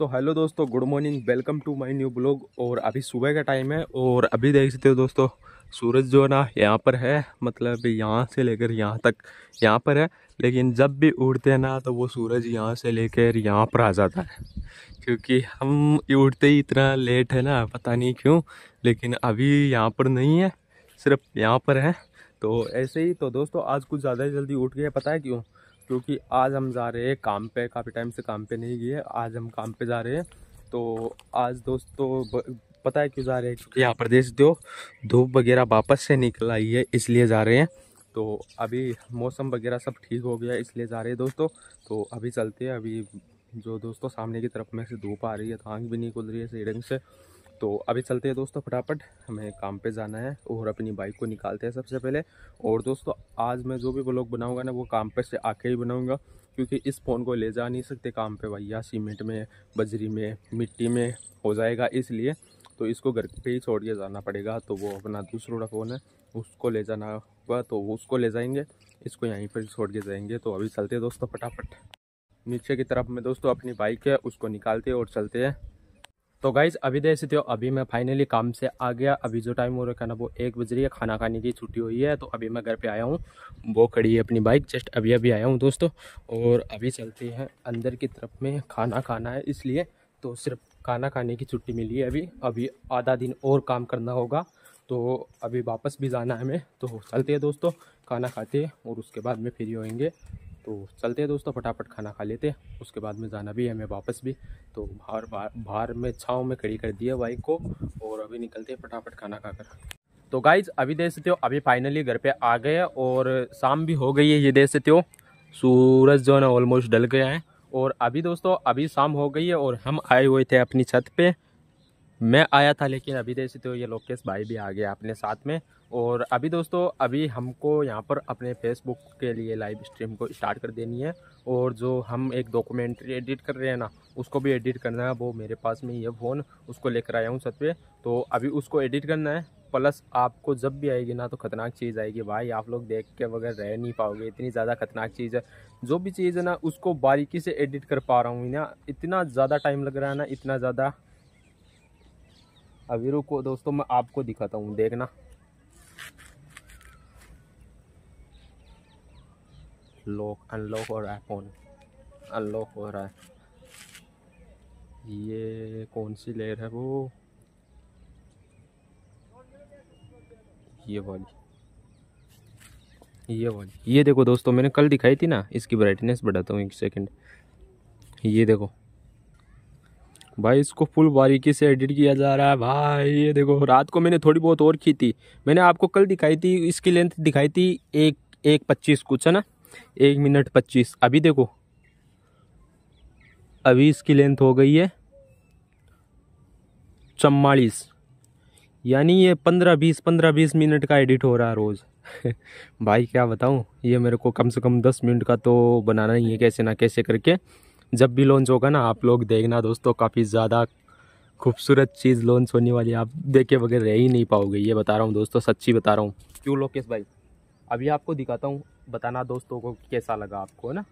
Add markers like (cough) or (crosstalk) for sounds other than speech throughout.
तो हेलो दोस्तों good morning welcome to my new blog और अभी सुबह का टाइम है और अभी देख सकते हो दोस्तों सूरज जो है ना यहाँ पर है मतलब यहाँ से लेकर यहाँ तक यहाँ पर है लेकिन जब भी उड़ते हैं ना तो वो सूरज यहाँ से लेकर यहाँ पर आ जाता है क्योंकि हम उड़ते ही इतना लेट है ना पता नहीं क्यों लेकिन अभी यहाँ पर नहीं है सिर्फ यहाँ पर है तो ऐसे ही तो दोस्तों आज कुछ ज़्यादा ही जल्दी उठ गया पता है क्यों क्योंकि आज हम जा रहे हैं काम पे काफ़ी टाइम से काम पे नहीं गए आज हम काम पे जा रहे हैं तो आज दोस्तों पता है क्यों जा रहे हैं क्योंकि यहाँ पर देश दो धूप वगैरह वापस से निकल आई है इसलिए जा रहे हैं तो अभी मौसम वगैरह सब ठीक हो गया इसलिए जा रहे हैं दोस्तों तो अभी चलते हैं अभी जो दोस्तों सामने की तरफ में से धूप आ रही है तो आँख भी नहीं खुल रही है सही से तो अभी चलते हैं दोस्तों फटाफट हमें काम पे जाना है और अपनी बाइक को निकालते हैं सबसे पहले और दोस्तों आज मैं जो भी ब्लॉग बनाऊंगा ना वो काम पे से आके ही बनाऊंगा क्योंकि इस फ़ोन को ले जा नहीं सकते काम पे भैया सीमेंट में बजरी में मिट्टी में हो जाएगा इसलिए तो इसको घर पे ही छोड़ के जाना पड़ेगा तो वो अपना दूसरा फ़ोन है उसको ले जाना होगा तो उसको ले जाएंगे इसको यहीं पर छोड़ के जाएंगे तो अभी चलते हैं दोस्तों फटाफट नीचे की तरफ में दोस्तों अपनी बाइक है उसको निकालते और चलते हैं तो गाइज अभी दे सकते हो अभी मैं फाइनली काम से आ गया अभी जो टाइम हो रहा है ना वो एक बज रही है खाना खाने की छुट्टी हुई है तो अभी मैं घर पे आया हूँ वो खड़ी है अपनी बाइक जस्ट अभी अभी आया हूँ दोस्तों और अभी चलते हैं अंदर की तरफ में खाना खाना है इसलिए तो सिर्फ खाना खाने की छुट्टी मिली है अभी अभी आधा दिन और काम करना होगा तो अभी वापस भी जाना है हमें तो चलते हैं दोस्तों खाना खाते हैं और उसके बाद में फ्री होएंगे तो चलते हैं दोस्तों फटाफट खाना खा लेते हैं उसके बाद में जाना भी है हमें वापस भी तो बाहर बाहर में छाँव में खड़ी कर दिया बाइक को और अभी निकलते हैं फटाफट खाना खाकर तो गाइज अभी देख सकते हो अभी फाइनली घर पे आ गए और शाम भी हो गई है ये देख सकते हो सूरज जो है ना ऑलमोस्ट डल गया है और अभी दोस्तों अभी शाम हो गई है और हम आए हुए थे अपनी छत पर मैं आया था लेकिन अभी देख सकते हो ये लोकेश भाई भी आ गया अपने साथ में और अभी दोस्तों अभी हमको यहाँ पर अपने फेसबुक के लिए लाइव स्ट्रीम को स्टार्ट कर देनी है और जो हम एक डॉक्यूमेंट्री एडिट कर रहे हैं ना उसको भी एडिट करना है वो मेरे पास में ये फ़ोन उसको लेकर आया हूँ सत तो अभी उसको एडिट करना है प्लस आपको जब भी आएगी ना तो ख़तरनाक चीज़ आएगी भाई आप लोग देख के बगैर रह नहीं पाओगे इतनी ज़्यादा ख़तरनाक चीज़ है जो भी चीज़ है ना उसको बारीकी से एडिट कर पा रहा हूँ ना इतना ज़्यादा टाइम लग रहा है ना इतना ज़्यादा अभी रुको दोस्तों मैं आपको दिखाता हूँ देखना लॉक अनलॉक हो रहा है फ़ोन अनलॉक हो रहा है ये कौन सी लेयर है वो ये वाली ये वाली ये देखो दोस्तों मैंने कल दिखाई थी ना इसकी ब्राइटनेस बढ़ाता हूँ एक सेकंड ये देखो भाई इसको फुल बारीकी से एडिट किया जा रहा है भाई ये देखो रात को मैंने थोड़ी बहुत और की थी मैंने आपको कल दिखाई थी इसकी लेंथ दिखाई थी एक एक पच्चीस कुछ है ना एक मिनट पच्चीस अभी देखो अभी इसकी लेंथ हो गई है चम्वालीस यानी ये पंद्रह बीस पंद्रह बीस मिनट का एडिट हो रहा है रोज़ (laughs) भाई क्या बताऊँ ये मेरे को कम से कम दस मिनट का तो बनाना ही है कैसे ना कैसे करके जब भी लॉन्च होगा ना आप लोग देखना दोस्तों काफ़ी ज़्यादा खूबसूरत चीज़ लॉन्च होने वाली है आप देखे बगैर रह ही नहीं पाओगे ये बता रहा हूँ दोस्तों सच्ची बता रहा हूँ क्यों लोकेश भाई अभी आपको दिखाता हूँ बताना दोस्तों को कैसा लगा आपको है ना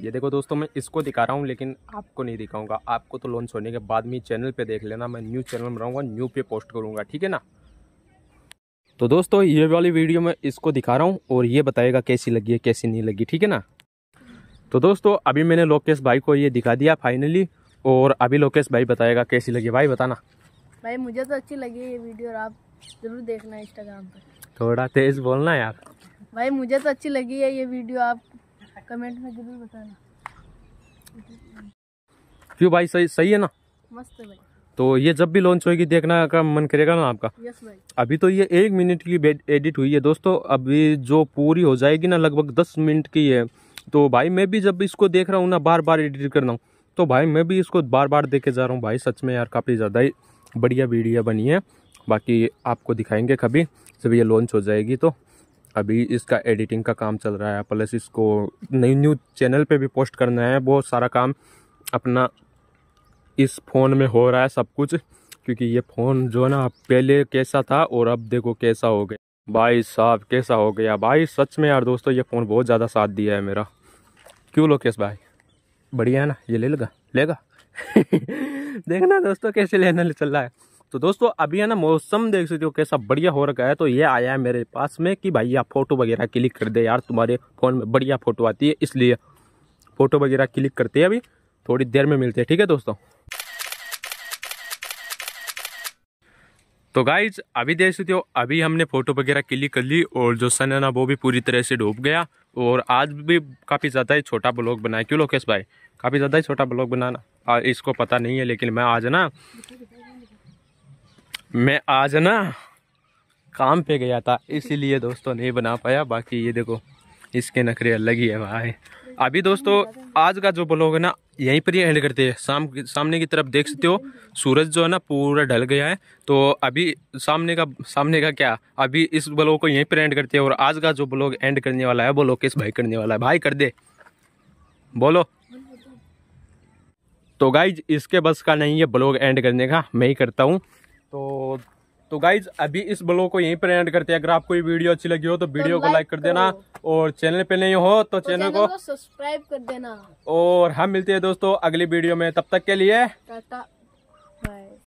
ये देखो दोस्तों मैं इसको दिखा रहा हूँ लेकिन आपको नहीं दिखाऊंगा आपको तो लॉन्च होने के बाद में चैनल पे देख लेना मैं न्यू चैनल बनाऊंगा न्यू पे पोस्ट करूँगा ठीक है ना तो दोस्तों ये वाली वीडियो मैं इसको दिखा रहा हूँ और ये बताएगा कैसी लगी है कैसी नहीं लगी ठीक है ना तो दोस्तों अभी मैंने लोकेश भाई को ये दिखा दिया फाइनली और अभी लोकेश भाई बताएगा कैसी लगी भाई बताना भाई मुझे तो अच्छी लगी ये वीडियो और आप जरूर देखना इंस्टाग्राम पर थोड़ा तेज बोलना यार भाई मुझे तो अच्छी लगी है ये वीडियो आप कमेंट में जरूर बताना क्यों भाई सही सही है ना मस्त है भाई तो ये जब भी लॉन्च होगी देखना का मन करेगा ना आपका यस भाई अभी तो ये एक मिनट की एडिट हुई है दोस्तों अभी जो पूरी हो जाएगी ना लगभग दस मिनट की है तो भाई मैं भी जब इसको देख रहा हूँ ना बार बार एडिट कर रहा हूँ तो भाई मैं भी इसको बार बार देखे जा रहा हूँ भाई सच में यार काफ़ी ज़्यादा ही बढ़िया वीडियो बनी है बाकी आपको दिखाएंगे कभी जब ये लॉन्च हो जाएगी तो अभी इसका एडिटिंग का काम चल रहा है प्लस इसको नई न्यू चैनल पे भी पोस्ट करना है बहुत सारा काम अपना इस फ़ोन में हो रहा है सब कुछ क्योंकि ये फ़ोन जो है ना पहले कैसा था और अब देखो कैसा हो गया भाई साहब कैसा हो गया भाई सच में यार दोस्तों ये फ़ोन बहुत ज़्यादा साथ दिया है मेरा क्यों लोकेश भाई बढ़िया है ना ये ले लेगा लेगा (laughs) देखना दोस्तों कैसे लेना ले चल रहा है तो दोस्तों अभी है ना मौसम देख सकते हो कैसा बढ़िया हो रखा है तो ये आया है मेरे पास में कि भाई आप फ़ोटो वगैरह क्लिक कर दे यार तुम्हारे फ़ोन में बढ़िया फ़ोटो आती है इसलिए फ़ोटो वगैरह क्लिक करते हैं अभी थोड़ी देर में मिलते हैं ठीक है दोस्तों तो गाइज अभी देख सकते हो अभी हमने फ़ोटो वगैरह क्लिक कर ली और जो सन है ना वो भी पूरी तरह से डूब गया और आज भी काफ़ी ज़्यादा ही छोटा ब्लॉग बनाया क्यों लोकेश भाई काफ़ी ज़्यादा ही छोटा ब्लॉग बनाना इसको पता नहीं है लेकिन मैं आज ना मैं आज ना काम पे गया था इसीलिए दोस्तों नहीं बना पाया बाकी ये देखो इसके नखरे अलग ही है भाई अभी दोस्तों आज का जो ब्लॉग है ना यहीं पर ही एंड करते हैं साम सामने की तरफ देख सकते हो सूरज जो है ना पूरा ढल गया है तो अभी सामने का सामने का क्या अभी इस ब्लॉग को यहीं पर एंड करते हैं और आज का जो ब्लॉग एंड करने वाला है वो लोकेश भाई करने वाला है भाई कर दे बोलो तो गाई इसके बस का नहीं है ब्लॉग एंड करने का मैं ही करता हूँ तो तो गाइज अभी इस ब्लॉग को यहीं पर एंड करते हैं अगर आपको ये वीडियो अच्छी लगी हो तो, तो वीडियो तो को लाइक कर देना और चैनल पे नहीं हो तो, तो चैनल को, को सब्सक्राइब कर देना और हम मिलते हैं दोस्तों अगली वीडियो में तब तक के लिए